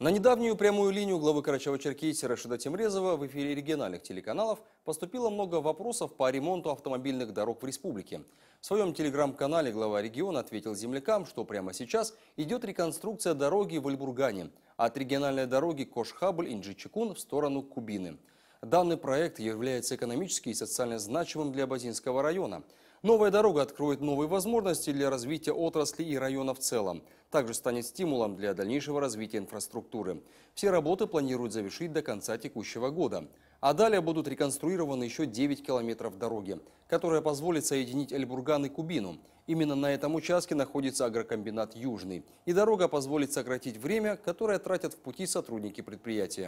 На недавнюю прямую линию главы Карачаева-Черкесии Рашида Тимрезова в эфире региональных телеканалов поступило много вопросов по ремонту автомобильных дорог в республике. В своем телеграм-канале глава региона ответил землякам, что прямо сейчас идет реконструкция дороги в Альбургане от региональной дороги Кошхабль-Инджичекун в сторону Кубины – Данный проект является экономически и социально значимым для Базинского района. Новая дорога откроет новые возможности для развития отрасли и района в целом. Также станет стимулом для дальнейшего развития инфраструктуры. Все работы планируют завершить до конца текущего года. А далее будут реконструированы еще 9 километров дороги, которая позволит соединить Эльбурган и Кубину. Именно на этом участке находится агрокомбинат «Южный». И дорога позволит сократить время, которое тратят в пути сотрудники предприятия.